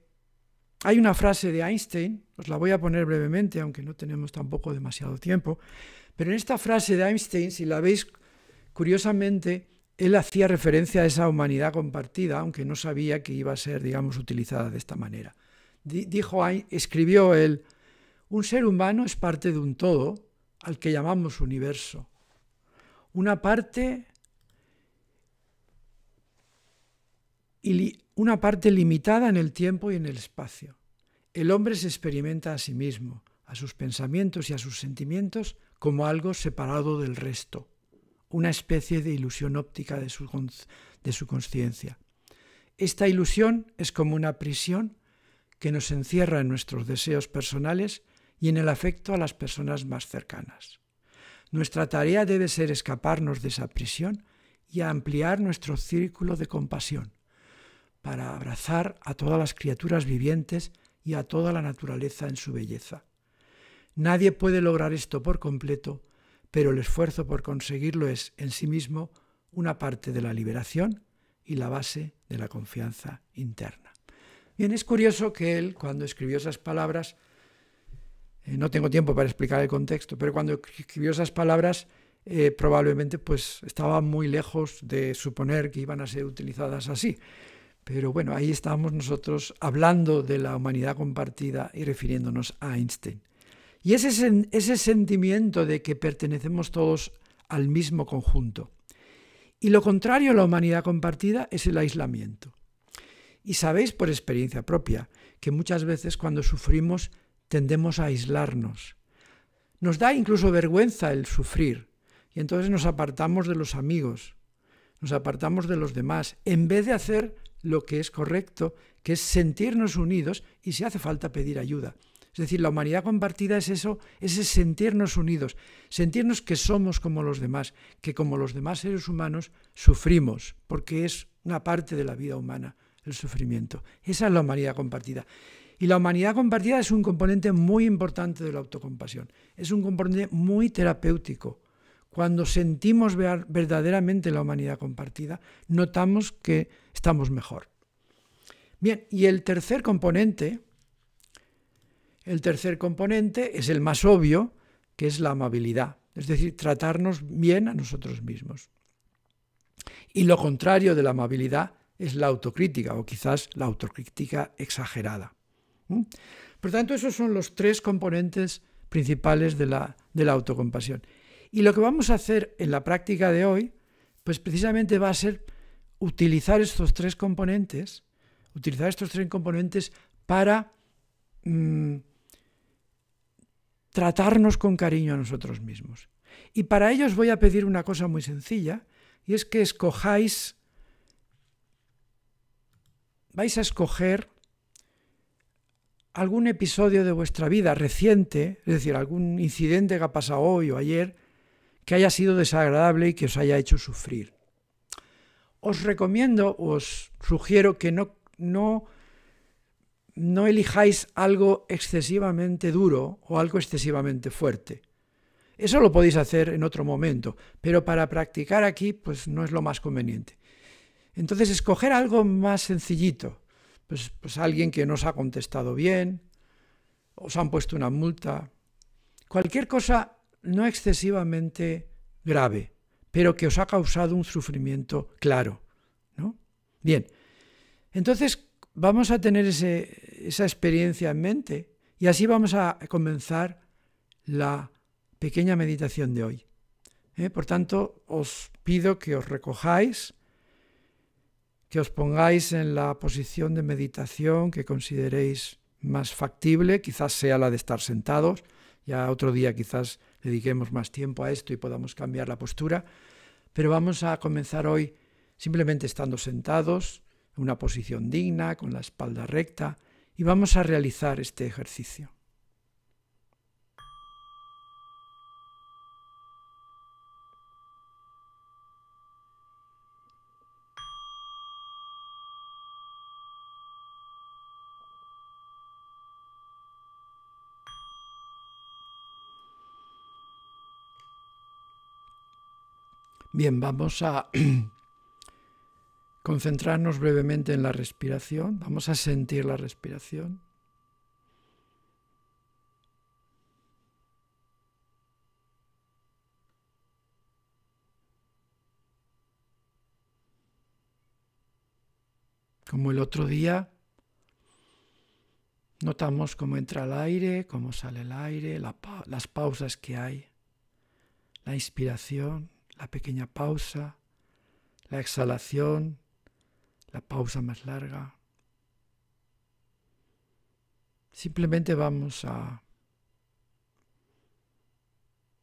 hay una frase de Einstein, os la voy a poner brevemente, aunque no tenemos tampoco demasiado tiempo, pero en esta frase de Einstein, si la veis curiosamente, él hacía referencia a esa humanidad compartida, aunque no sabía que iba a ser, digamos, utilizada de esta manera. Dijo, escribió él, un ser humano es parte de un todo al que llamamos universo. Una parte una parte limitada en el tiempo y en el espacio. El hombre se experimenta a sí mismo, a sus pensamientos y a sus sentimientos como algo separado del resto, una especie de ilusión óptica de su, conciencia. Esta ilusión es como una prisión que nos encierra en nuestros deseos personales y en el afecto a las personas más cercanas. Nuestra tarea debe ser escaparnos de esa prisión y ampliar nuestro círculo de compasión, para abrazar a todas las criaturas vivientes y a toda la naturaleza en su belleza. Nadie puede lograr esto por completo, pero el esfuerzo por conseguirlo es en sí mismo una parte de la liberación y la base de la confianza interna. Bien, es curioso que él, cuando escribió esas palabras, eh, no tengo tiempo para explicar el contexto, pero cuando escribió esas palabras, eh, probablemente pues estaba muy lejos de suponer que iban a ser utilizadas así. Pero bueno, ahí estamos nosotros hablando de la humanidad compartida y refiriéndonos a Einstein. Y ese, ese sentimiento de que pertenecemos todos al mismo conjunto. Y lo contrario a la humanidad compartida es el aislamiento. Y sabéis por experiencia propia que muchas veces cuando sufrimos tendemos a aislarnos. Nos da incluso vergüenza el sufrir y entonces nos apartamos de los amigos, nos apartamos de los demás, en vez de hacer lo que es correcto, que es sentirnos unidos y si hace falta pedir ayuda. Es decir, la humanidad compartida es eso, ese sentirnos unidos, sentirnos que somos como los demás, que como los demás seres humanos sufrimos, porque es una parte de la vida humana el sufrimiento. Esa es la humanidad compartida. Y la humanidad compartida es un componente muy importante de la autocompasión. Es un componente muy terapéutico cuando sentimos verdaderamente la humanidad compartida, notamos que estamos mejor. Bien, y el tercer componente, el tercer componente es el más obvio, que es la amabilidad, es decir, tratarnos bien a nosotros mismos. Y lo contrario de la amabilidad es la autocrítica, o quizás la autocrítica exagerada. Por tanto, esos son los tres componentes principales de la autocompasión. Y lo que vamos a hacer en la práctica de hoy, pues precisamente va a ser utilizar estos tres componentes, utilizar estos tres componentes para mm, tratarnos con cariño a nosotros mismos. Y para ello os voy a pedir una cosa muy sencilla, y es que escojáis, vais a escoger algún episodio de vuestra vida reciente, es decir, algún incidente que ha pasado hoy o ayer, que haya sido desagradable y que os haya hecho sufrir. Os recomiendo, os sugiero que no, no, no elijáis algo excesivamente duro o algo excesivamente fuerte. Eso lo podéis hacer en otro momento, pero para practicar aquí pues no es lo más conveniente. Entonces, escoger algo más sencillito, pues, pues alguien que no os ha contestado bien, os han puesto una multa, cualquier cosa no excesivamente grave, pero que os ha causado un sufrimiento claro. ¿no? Bien, entonces vamos a tener esa experiencia en mente y así vamos a comenzar la pequeña meditación de hoy. ¿eh? Por tanto, os pido que os recojáis, que os pongáis en la posición de meditación que consideréis más factible, quizás sea la de estar sentados, ya otro día quizás dediquemos más tiempo a esto y podamos cambiar la postura, pero vamos a comenzar hoy simplemente estando sentados, en una posición digna, con la espalda recta, y vamos a realizar este ejercicio. Bien, vamos a concentrarnos brevemente en la respiración. Vamos a sentir la respiración. Como el otro día, notamos cómo entra el aire, cómo sale el aire, las pausas que hay, la inspiración, la pequeña pausa, la exhalación, la pausa más larga. Simplemente vamos a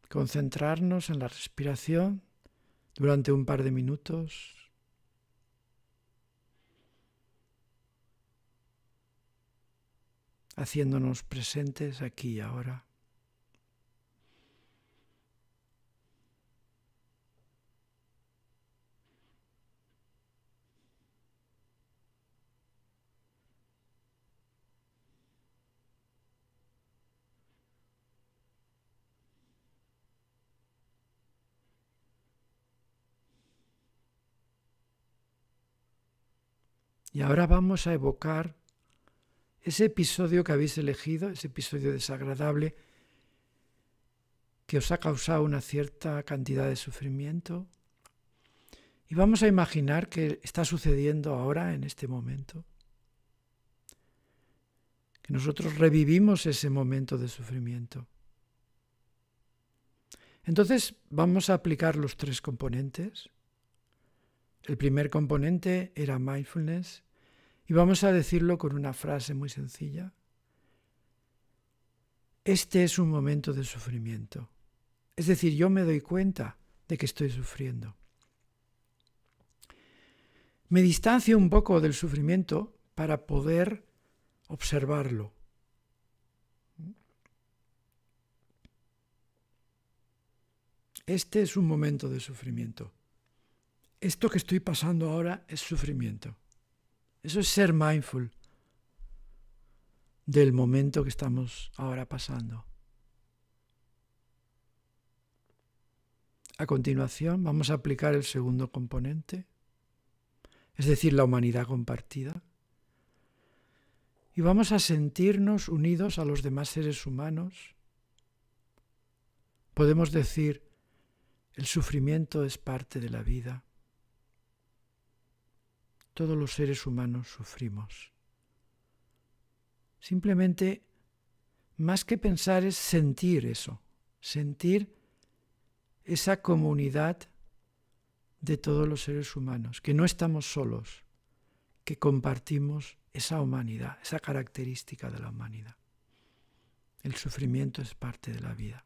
concentrarnos en la respiración durante un par de minutos. haciéndonos presentes aquí y ahora. Y ahora vamos a evocar ese episodio que habéis elegido, ese episodio desagradable que os ha causado una cierta cantidad de sufrimiento. Y vamos a imaginar que está sucediendo ahora, en este momento. Que nosotros revivimos ese momento de sufrimiento. Entonces vamos a aplicar los tres componentes. El primer componente era mindfulness, y vamos a decirlo con una frase muy sencilla. Este es un momento de sufrimiento. Es decir, yo me doy cuenta de que estoy sufriendo. Me distancio un poco del sufrimiento para poder observarlo. Este es un momento de sufrimiento. Esto que estoy pasando ahora es sufrimiento. Eso es ser mindful del momento que estamos ahora pasando. A continuación vamos a aplicar el segundo componente, es decir, la humanidad compartida. Y vamos a sentirnos unidos a los demás seres humanos. Podemos decir, el sufrimiento es parte de la vida todos los seres humanos sufrimos. Simplemente, más que pensar es sentir eso, sentir esa comunidad de todos los seres humanos, que no estamos solos, que compartimos esa humanidad, esa característica de la humanidad. El sufrimiento es parte de la vida.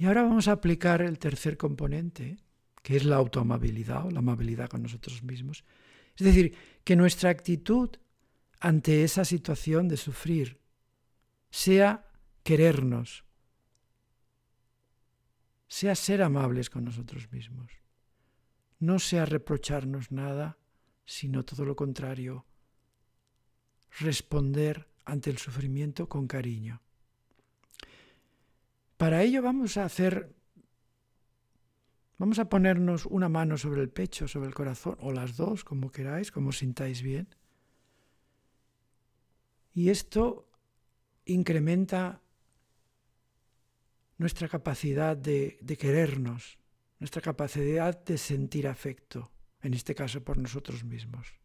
Y ahora vamos a aplicar el tercer componente, que es la autoamabilidad o la amabilidad con nosotros mismos. Es decir, que nuestra actitud ante esa situación de sufrir sea querernos, sea ser amables con nosotros mismos, no sea reprocharnos nada, sino todo lo contrario, responder ante el sufrimiento con cariño. Para ello vamos a hacer, vamos a ponernos una mano sobre el pecho, sobre el corazón, o las dos, como queráis, como sintáis bien. Y esto incrementa nuestra capacidad de querernos, nuestra capacidad de sentir afecto, en este caso por nosotros mismos.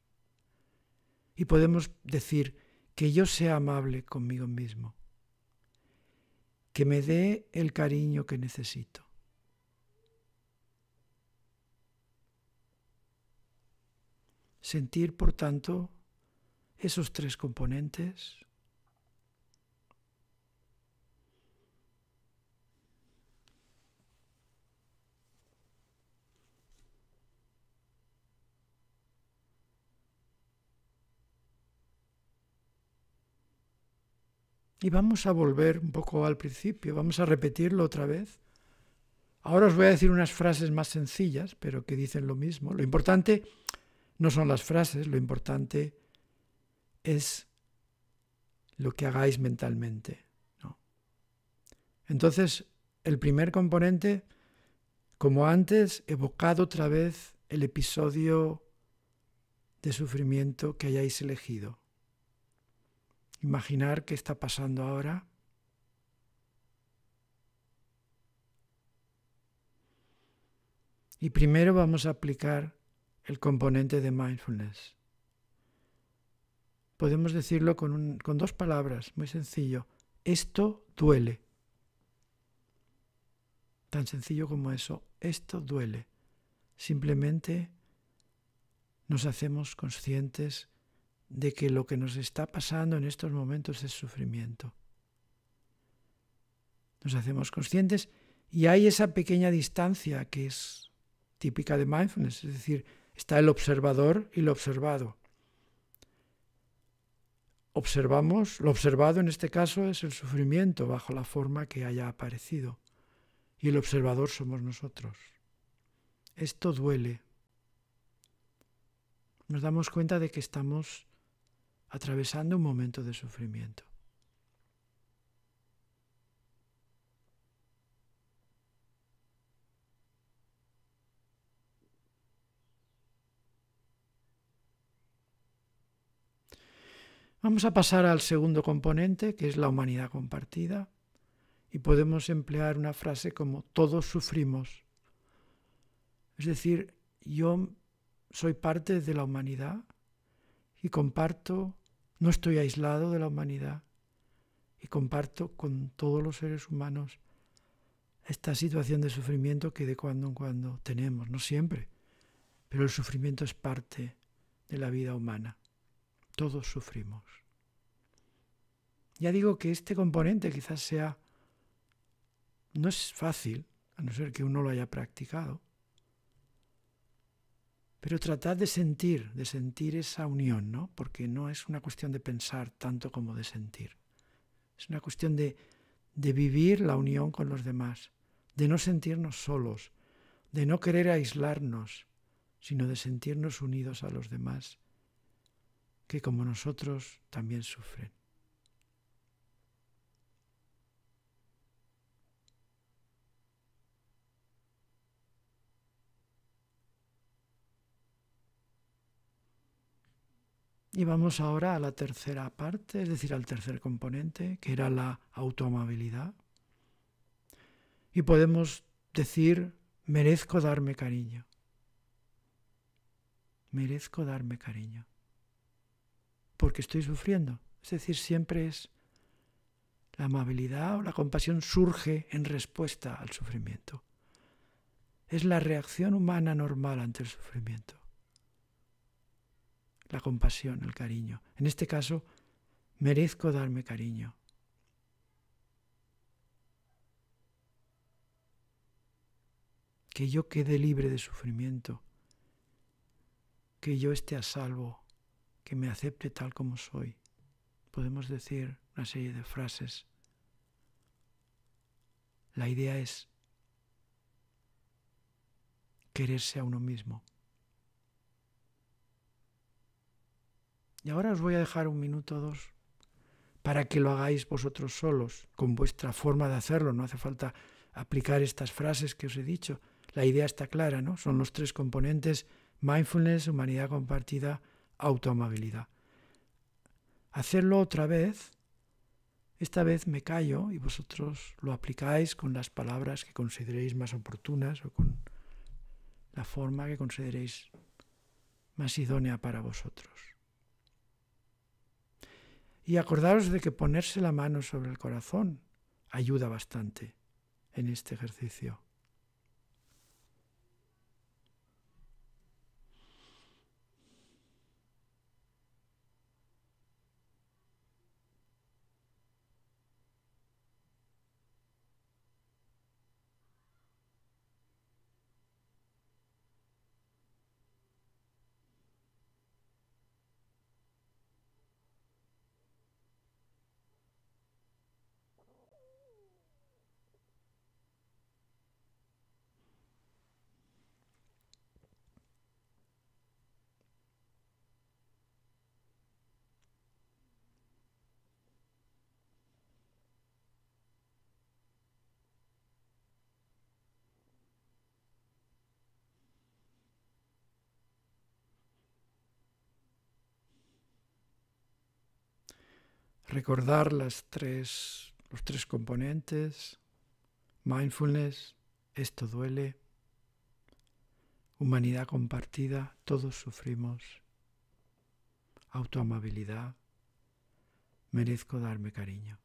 Y podemos decir que yo sea amable conmigo mismo que me dé el cariño que necesito. Sentir, por tanto, esos tres componentes Y vamos a volver un poco al principio, vamos a repetirlo otra vez. Ahora os voy a decir unas frases más sencillas, pero que dicen lo mismo. Lo importante no son las frases, lo importante es lo que hagáis mentalmente. Entonces, el primer componente, como antes, evocad otra vez el episodio de sufrimiento que hayáis elegido imaginar qué está pasando ahora. Y primero vamos a aplicar el componente de mindfulness. Podemos decirlo con, dos palabras, muy sencillo. Esto duele. Tan sencillo como eso. Esto duele. Simplemente nos hacemos conscientes de que lo que nos está pasando en estos momentos es sufrimiento. Nos hacemos conscientes y hay esa pequeña distancia que es típica de mindfulness, es decir, está el observador y lo observado. Observamos, lo observado en este caso es el sufrimiento bajo la forma que haya aparecido y el observador somos nosotros. Esto duele. Nos damos cuenta de que estamos atravesando un momento de sufrimiento. Vamos a pasar al segundo componente, que es la humanidad compartida, y podemos emplear una frase como todos sufrimos. Es decir, yo soy parte de la humanidad y comparto no estoy aislado de la humanidad y comparto con todos los seres humanos esta situación de sufrimiento que de cuando en cuando tenemos, no siempre, pero el sufrimiento es parte de la vida humana. Todos sufrimos. Ya digo que este componente quizás sea, no es fácil, a no ser que uno lo haya practicado, pero tratad de sentir, de sentir esa unión, ¿no? Porque no es una cuestión de pensar tanto como de sentir. Es una cuestión de, de vivir la unión con los demás, de no sentirnos solos, de no querer aislarnos, sino de sentirnos unidos a los demás, que como nosotros también sufren. Y vamos ahora a la tercera parte, es decir, al tercer componente, que era la autoamabilidad. Y podemos decir, merezco darme cariño. Merezco darme cariño. Porque estoy sufriendo. Es decir, siempre es la amabilidad o la compasión surge en respuesta al sufrimiento. Es la reacción humana normal ante el sufrimiento la compasión, el cariño. En este caso, merezco darme cariño. Que yo quede libre de sufrimiento, que yo esté a salvo, que me acepte tal como soy. Podemos decir una serie de frases. La idea es quererse a uno mismo. Y ahora os voy a dejar un minuto o dos para que lo hagáis vosotros solos, con vuestra forma de hacerlo. No hace falta aplicar estas frases que os he dicho. La idea está clara, ¿no? Son los tres componentes, mindfulness, humanidad compartida, autoamabilidad. Hacerlo otra vez, esta vez me callo y vosotros lo aplicáis con las palabras que consideréis más oportunas o con la forma que consideréis más idónea para vosotros. Y acordaros de que ponerse la mano sobre el corazón ayuda bastante en este ejercicio. recordar las tres, los tres componentes, mindfulness, esto duele, humanidad compartida, todos sufrimos, autoamabilidad, merezco darme cariño.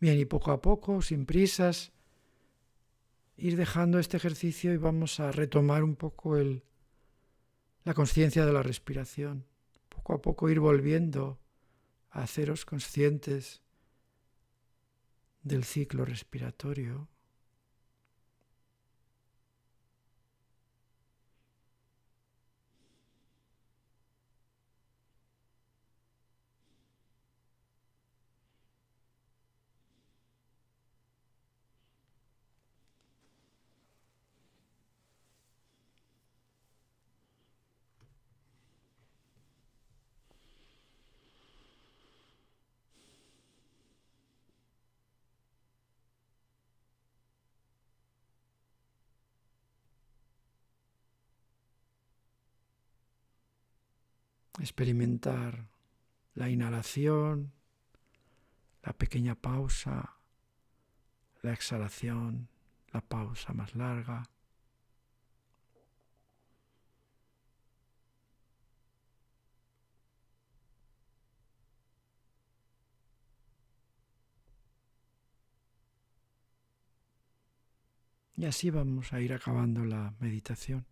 Bien, y poco a poco, sin prisas, ir dejando este ejercicio y vamos a retomar un poco el, la conciencia de la respiración. Poco a poco ir volviendo a haceros conscientes del ciclo respiratorio, experimentar la inhalación, la pequeña pausa, la exhalación, la pausa más larga. Y así vamos a ir acabando la meditación.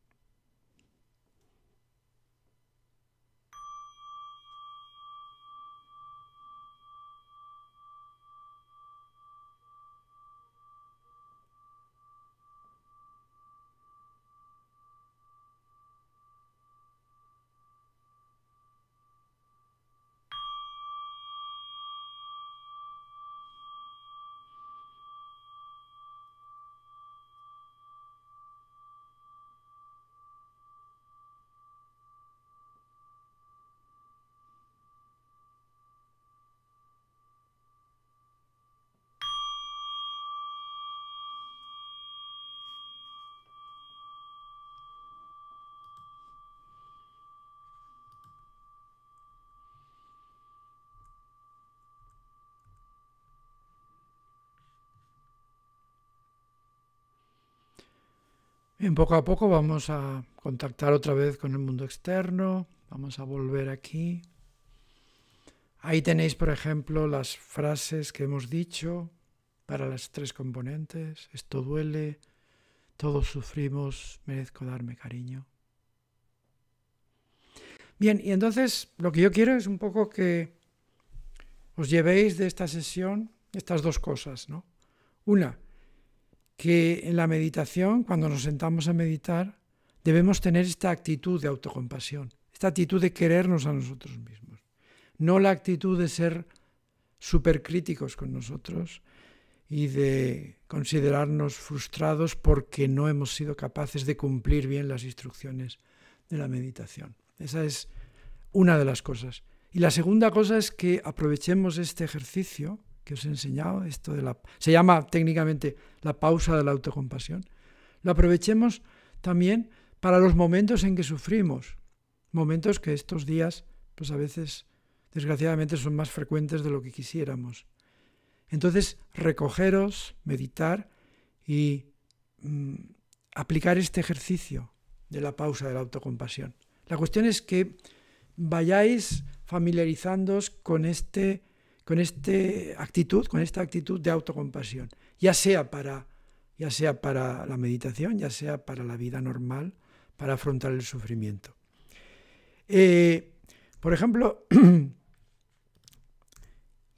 En poco a poco vamos a contactar otra vez con el mundo externo. Vamos a volver aquí. Ahí tenéis, por ejemplo, las frases que hemos dicho para las tres componentes. Esto duele, todos sufrimos, merezco darme cariño. Bien, y entonces lo que yo quiero es un poco que os llevéis de esta sesión estas dos cosas, ¿no? Una, que en la meditación, cuando nos sentamos a meditar, debemos tener esta actitud de autocompasión, esta actitud de querernos a nosotros mismos, no la actitud de ser supercríticos con nosotros y de considerarnos frustrados porque no hemos sido capaces de cumplir bien las instrucciones de la meditación. Esa es una de las cosas. Y la segunda cosa es que aprovechemos este ejercicio que os he enseñado, esto de la, se llama técnicamente la pausa de la autocompasión, lo aprovechemos también para los momentos en que sufrimos, momentos que estos días, pues a veces, desgraciadamente, son más frecuentes de lo que quisiéramos. Entonces, recogeros, meditar y mm, aplicar este ejercicio de la pausa de la autocompasión. La cuestión es que vayáis familiarizándoos con este con este actitud, con esta actitud de autocompasión, ya sea para ya sea para la meditación, ya sea para la vida normal, para afrontar el sufrimiento. Eh, por ejemplo,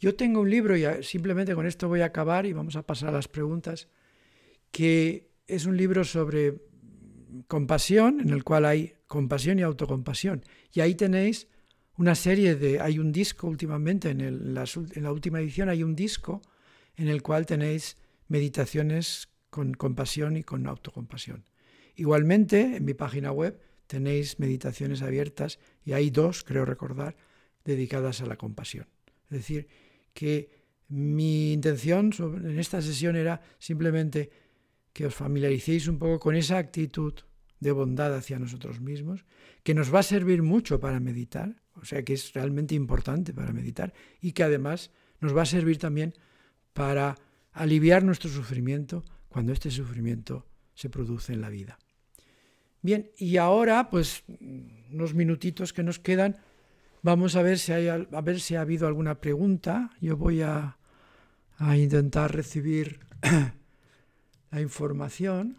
yo tengo un libro, y simplemente con esto voy a acabar y vamos a pasar a las preguntas, que es un libro sobre compasión, en el cual hay compasión y autocompasión. Y ahí tenéis una serie de... Hay un disco últimamente, en, la, última edición hay un disco en el cual tenéis meditaciones con compasión y con autocompasión. Igualmente, en mi página web tenéis meditaciones abiertas y hay dos, creo recordar, dedicadas a la compasión. Es decir, que mi intención en esta sesión era simplemente que os familiaricéis un poco con esa actitud de bondad hacia nosotros mismos, que nos va a servir mucho para meditar, o sea que es realmente importante para meditar y que además nos va a servir también para aliviar nuestro sufrimiento cuando este sufrimiento se produce en la vida. Bien, y ahora, pues, unos minutitos que nos quedan, vamos a ver si, a ver si ha habido alguna pregunta. Yo voy a intentar recibir la información.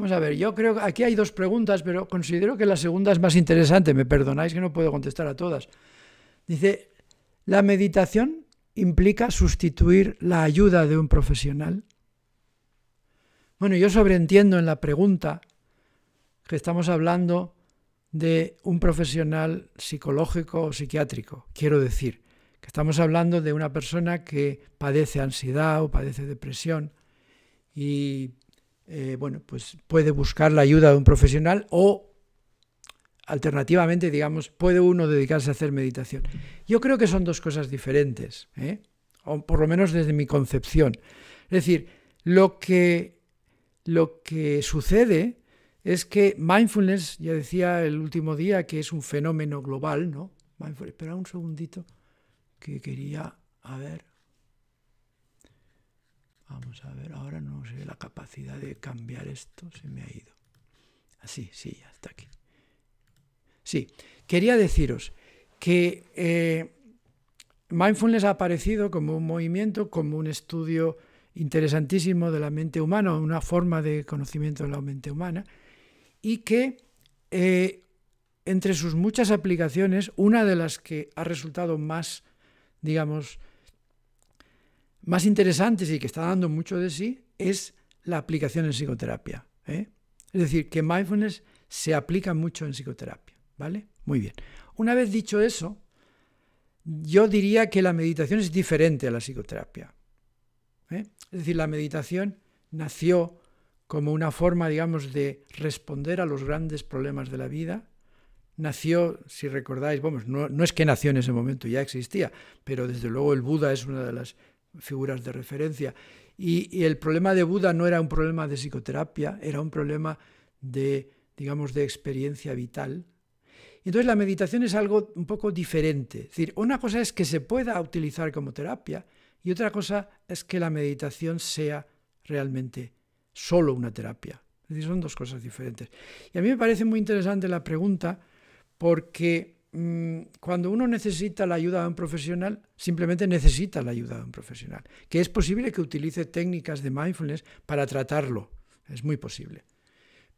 Vamos a ver, yo creo que aquí hay dos preguntas, pero considero que la segunda es más interesante. Me perdonáis que no puedo contestar a todas. Dice, ¿la meditación implica sustituir la ayuda de un profesional? Bueno, yo sobreentiendo en la pregunta que estamos hablando de un profesional psicológico o psiquiátrico. Quiero decir, que estamos hablando de una persona que padece ansiedad o padece depresión y eh, bueno, pues puede buscar la ayuda de un profesional o alternativamente, digamos, puede uno dedicarse a hacer meditación. Yo creo que son dos cosas diferentes, ¿eh? o por lo menos desde mi concepción. Es decir, lo que, lo que sucede es que mindfulness, ya decía el último día que es un fenómeno global, ¿no? espera un segundito, que quería, a ver, Vamos a ver, ahora no sé la capacidad de cambiar esto, se me ha ido. Así, sí, ya está aquí. Sí, quería deciros que eh, mindfulness ha aparecido como un movimiento, como un estudio interesantísimo de la mente humana, una forma de conocimiento de la mente humana, y que eh, entre sus muchas aplicaciones, una de las que ha resultado más, digamos, más interesante, y que está dando mucho de sí es la aplicación en psicoterapia. ¿eh? Es decir, que mindfulness se aplica mucho en psicoterapia. ¿Vale? Muy bien. Una vez dicho eso, yo diría que la meditación es diferente a la psicoterapia. ¿eh? Es decir, la meditación nació como una forma, digamos, de responder a los grandes problemas de la vida. Nació, si recordáis, vamos, no es que nació en ese momento, ya existía, pero desde luego el Buda es una de las figuras de referencia. Y, el problema de Buda no era un problema de psicoterapia, era un problema de, digamos, de experiencia vital. Entonces la meditación es algo un poco diferente. Es decir, una cosa es que se pueda utilizar como terapia y otra cosa es que la meditación sea realmente solo una terapia. Es decir, son dos cosas diferentes. Y a mí me parece muy interesante la pregunta porque Mm, cuando uno necesita la ayuda de un profesional, simplemente necesita la ayuda de un profesional, que es posible que utilice técnicas de mindfulness para tratarlo, es muy posible.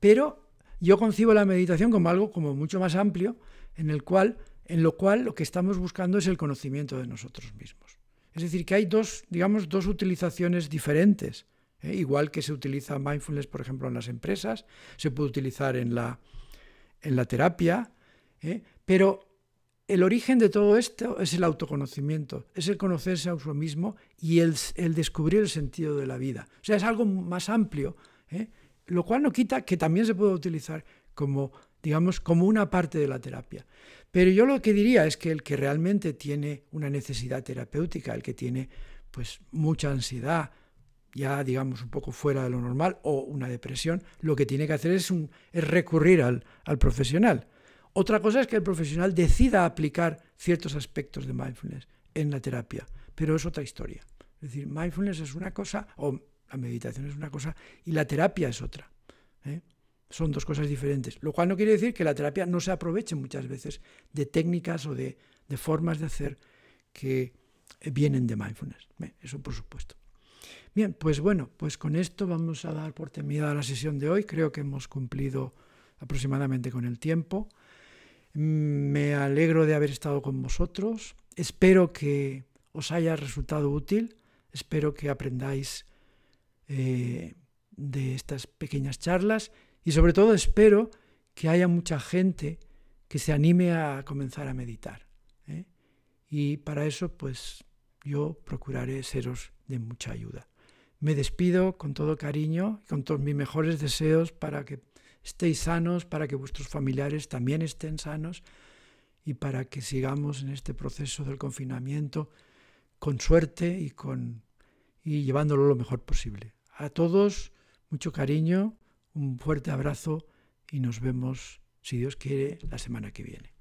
Pero yo concibo la meditación como algo como mucho más amplio, en el cual, en lo cual lo que estamos buscando es el conocimiento de nosotros mismos. Es decir, que hay dos, digamos, dos utilizaciones diferentes. ¿eh? Igual que se utiliza mindfulness, por ejemplo, en las empresas, se puede utilizar en la, en la terapia, ¿eh? Pero el origen de todo esto es el autoconocimiento, es el conocerse a uno mismo y el, descubrir el sentido de la vida. O sea, es algo más amplio, ¿eh? lo cual no quita que también se pueda utilizar como, digamos, como una parte de la terapia. Pero yo lo que diría es que el que realmente tiene una necesidad terapéutica, el que tiene pues mucha ansiedad, ya digamos un poco fuera de lo normal, o una depresión, lo que tiene que hacer es, es recurrir al profesional. Otra cosa es que el profesional decida aplicar ciertos aspectos de mindfulness en la terapia, pero es otra historia. Es decir, mindfulness es una cosa, o la meditación es una cosa, y la terapia es otra. ¿eh? Son dos cosas diferentes, lo cual no quiere decir que la terapia no se aproveche muchas veces de técnicas o de, formas de hacer que eh, vienen de mindfulness. ¿eh? Eso por supuesto. Bien, pues bueno, pues con esto vamos a dar por terminada la sesión de hoy. Creo que hemos cumplido aproximadamente con el tiempo. Me alegro de haber estado con vosotros. Espero que os haya resultado útil. Espero que aprendáis eh, de estas pequeñas charlas y sobre todo espero que haya mucha gente que se anime a comenzar a meditar. ¿eh? Y para eso, pues yo procuraré seros de mucha ayuda. Me despido con todo cariño y con todos mis mejores deseos para que estéis sanos, para que vuestros familiares también estén sanos y para que sigamos en este proceso del confinamiento con suerte y, con, y llevándolo lo mejor posible. A todos, mucho cariño, un fuerte abrazo y nos vemos, si Dios quiere, la semana que viene.